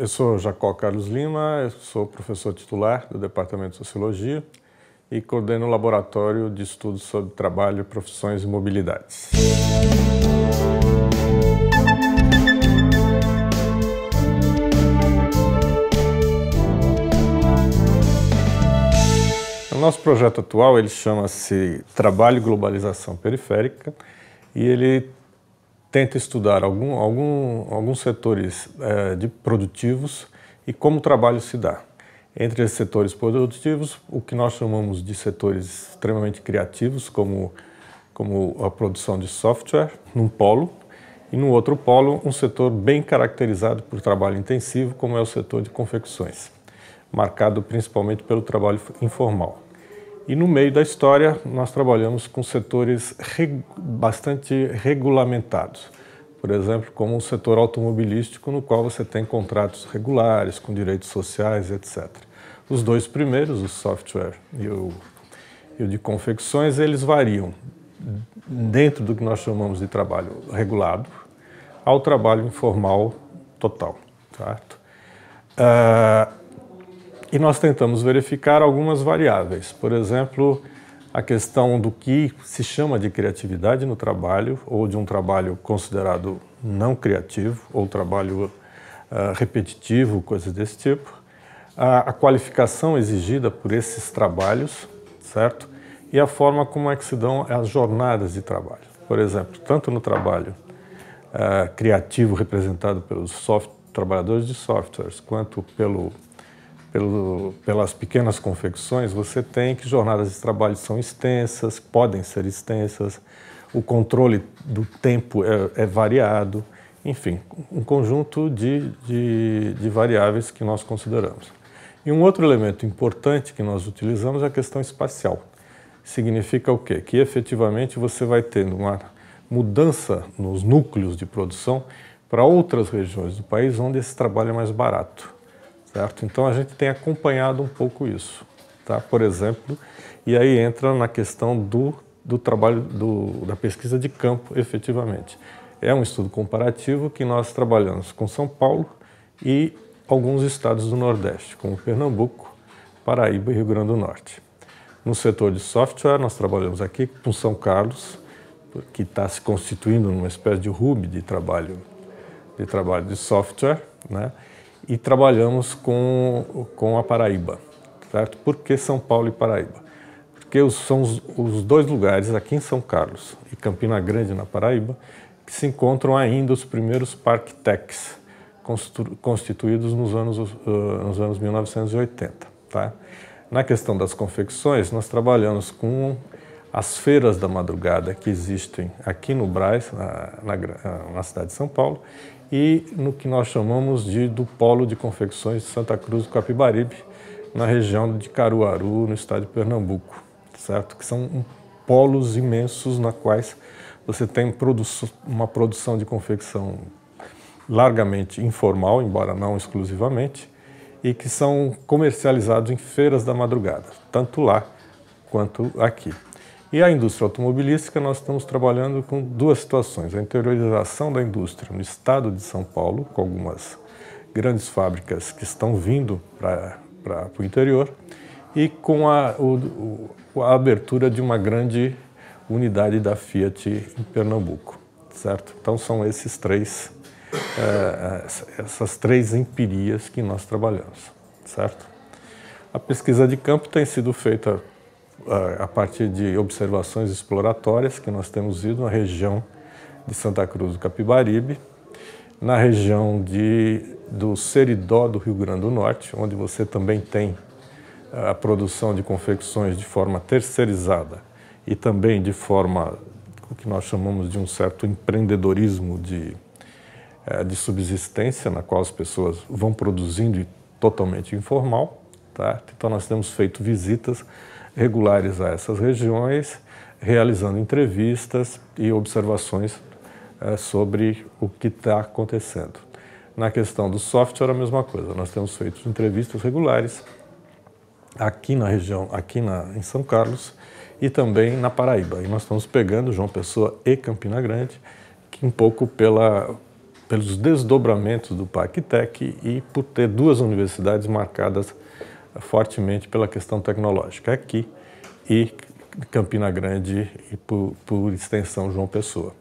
Eu sou Jacó Carlos Lima, eu sou professor titular do Departamento de Sociologia e coordeno o Laboratório de Estudos sobre Trabalho, Profissões e Mobilidades. O nosso projeto atual ele chama-se Trabalho e Globalização Periférica e ele tenta estudar algum, algum, alguns setores é, de produtivos e como o trabalho se dá. Entre esses setores produtivos, o que nós chamamos de setores extremamente criativos, como, como a produção de software, num polo, e no outro polo, um setor bem caracterizado por trabalho intensivo, como é o setor de confecções, marcado principalmente pelo trabalho informal. E no meio da história, nós trabalhamos com setores reg bastante regulamentados. Por exemplo, como o setor automobilístico, no qual você tem contratos regulares, com direitos sociais, etc. Os dois primeiros, o software e o, e o de confecções, eles variam dentro do que nós chamamos de trabalho regulado ao trabalho informal total. Certo? Uh, e nós tentamos verificar algumas variáveis, por exemplo, a questão do que se chama de criatividade no trabalho, ou de um trabalho considerado não criativo, ou trabalho uh, repetitivo, coisas desse tipo, a, a qualificação exigida por esses trabalhos, certo? E a forma como é que se dão as jornadas de trabalho. Por exemplo, tanto no trabalho uh, criativo representado pelos soft, trabalhadores de softwares, quanto pelo pelo, pelas pequenas confecções, você tem que jornadas de trabalho são extensas, podem ser extensas, o controle do tempo é, é variado, enfim, um conjunto de, de, de variáveis que nós consideramos. E um outro elemento importante que nós utilizamos é a questão espacial. Significa o quê? Que efetivamente você vai ter uma mudança nos núcleos de produção para outras regiões do país onde esse trabalho é mais barato certo? Então a gente tem acompanhado um pouco isso, tá? Por exemplo, e aí entra na questão do, do trabalho do, da pesquisa de campo, efetivamente. É um estudo comparativo que nós trabalhamos com São Paulo e alguns estados do Nordeste, como Pernambuco, Paraíba e Rio Grande do Norte. No setor de software, nós trabalhamos aqui com São Carlos, que está se constituindo numa espécie de hub de trabalho de trabalho de software, né? e trabalhamos com, com a Paraíba. Certo? Por que São Paulo e Paraíba? Porque os, são os, os dois lugares, aqui em São Carlos e Campina Grande, na Paraíba, que se encontram ainda os primeiros parque-techs constituídos nos anos, uh, nos anos 1980. Tá? Na questão das confecções, nós trabalhamos com as feiras da madrugada que existem aqui no Braz, na, na, na cidade de São Paulo, e no que nós chamamos de do Polo de Confecções de Santa Cruz do Capibaribe, na região de Caruaru, no estado de Pernambuco, certo? Que são polos imensos na quais você tem uma produção de confecção largamente informal, embora não exclusivamente, e que são comercializados em feiras da madrugada, tanto lá quanto aqui. E a indústria automobilística, nós estamos trabalhando com duas situações: a interiorização da indústria no estado de São Paulo, com algumas grandes fábricas que estão vindo para o interior, e com a, o, a abertura de uma grande unidade da Fiat em Pernambuco, certo? Então são esses três, é, essas três empirias que nós trabalhamos, certo? A pesquisa de campo tem sido feita a partir de observações exploratórias que nós temos ido na região de Santa Cruz do Capibaribe, na região de, do Seridó do Rio Grande do Norte, onde você também tem a produção de confecções de forma terceirizada e também de forma o que nós chamamos de um certo empreendedorismo de, é, de subsistência, na qual as pessoas vão produzindo totalmente informal. Tá? Então nós temos feito visitas regulares a essas regiões, realizando entrevistas e observações eh, sobre o que está acontecendo. Na questão do software, a mesma coisa. Nós temos feito entrevistas regulares aqui na região, aqui na, em São Carlos e também na Paraíba. E nós estamos pegando João Pessoa e Campina Grande, que um pouco pela, pelos desdobramentos do PACTEC e por ter duas universidades marcadas fortemente pela questão tecnológica aqui e Campina Grande e por, por extensão João Pessoa.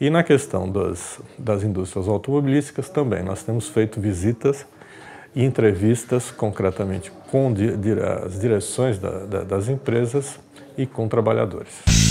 E na questão das, das indústrias automobilísticas também, nós temos feito visitas e entrevistas concretamente com as direções da, da, das empresas e com trabalhadores.